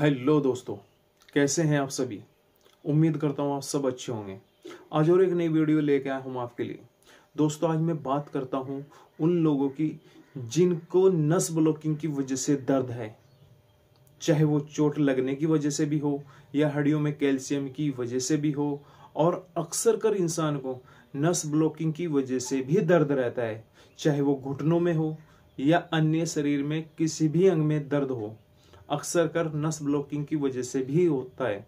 hello दोस्तों कैसे हैं आप सभी उम्मीद करता हूँ आप सब अच्छे होंगे आज और एक नई वीडियो लेके आया हूँ आपके लिए दोस्तों आज मैं बात करता हूँ उन लोगों की जिनको नस ब्लॉकिंग की वजह से दर्द है चाहे वो चोट लगने की वजह से भी हो या हड्डियों में कैल्शियम की वजह से भी हो और अक्सर कर इंसान को नस ब्लॉकिंग की वजह से भी दर्द रहता है चाहे वो घुटनों में हो या अन्य शरीर में किसी भी अंग में दर्द हो अक्सर कर नस ब्लॉकिंग की वजह से भी होता है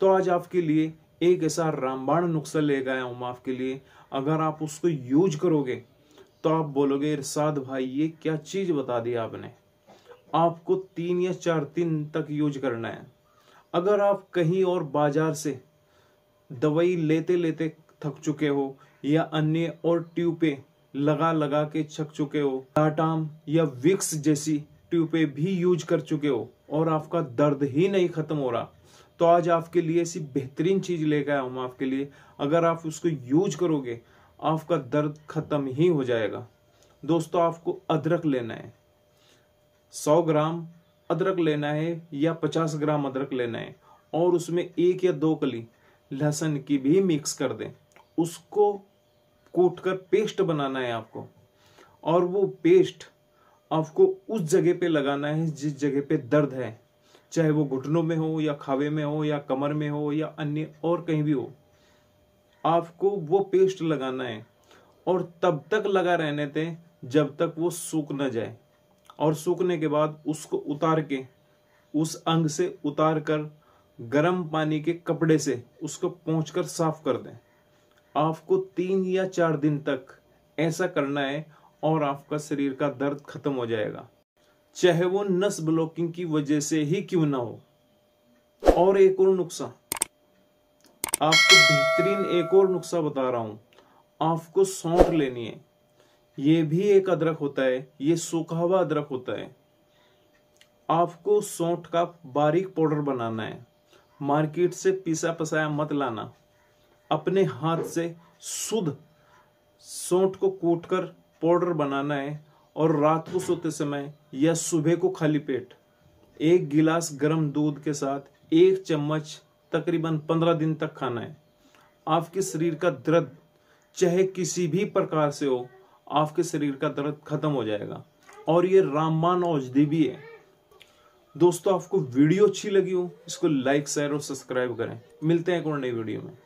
तो आज आपके लिए एक ऐसा रामबाण नुस्खा ले गया हूं आपके लिए अगर आप उसको यूज करोगे तो आप बोलोगे इरशाद भाई ये क्या चीज बता दी आपने आपको तीन या चार दिन तक यूज करना है अगर आप कहीं और बाजार से दवाई लेते लेते थक चुके हो या अन्य और ट्यूबे लगा लगा के छक चुके हो टाटाम या विक्स जैसी ट्यूब पे भी यूज कर चुके हो और आपका दर्द ही नहीं खत्म हो रहा तो आज आपके लिए ऐसी बेहतरीन चीज लेकर आया हूँ आपके लिए अगर आप उसको यूज करोगे आपका दर्द खत्म ही हो जाएगा दोस्तों आपको अदरक लेना है सौ ग्राम अदरक लेना है या पचास ग्राम अदरक लेना है और उसमें एक या दो कली लहसुन की भी मिक्स कर दें उसको कूट कर पेस्ट बनाना है आपको और वो पेस्ट आपको उस जगह पे लगाना है जिस जगह पे दर्द है चाहे वो घुटनों में हो या खावे में हो या कमर में हो या अन्य और कहीं भी हो आपको वो पेस्ट लगाना है और तब तक लगा रहने दें जब तक वो सूख न जाए और सूखने के बाद उसको उतार के उस अंग से उतार कर गर्म पानी के कपड़े से उसको पहुँच कर साफ कर दें आपको तीन या चार दिन तक ऐसा करना है और आपका शरीर का दर्द खत्म हो जाएगा चाहे वो नस ब्लॉकिंग की वजह से ही क्यों ना हो और एक और नुकसान आपको बेहतरीन एक और नुकसान बता रहा हूं आपको सौंठ लेनी है ये भी एक अदरक होता है ये सूखा हुआ अदरक होता है आपको सौंठ का बारीक पाउडर बनाना है मार्केट से पिसा पसाया मत लाना अपने हाथ से शुद्ध सौंठ को कूटकर पाउडर बनाना है और रात को सोते समय या सुबह को खाली पेट एक गिलास गर्म दूध के साथ एक चम्मच तकरीबन पंद्रह दिन तक खाना है आपके शरीर का दर्द चाहे किसी भी प्रकार से हो आपके शरीर का दर्द खत्म हो जाएगा और ये रामबान औषधि भी है दोस्तों आपको वीडियो अच्छी लगी हो इसको लाइक शेयर और सब्सक्राइब करें मिलते हैं एक और नई वीडियो में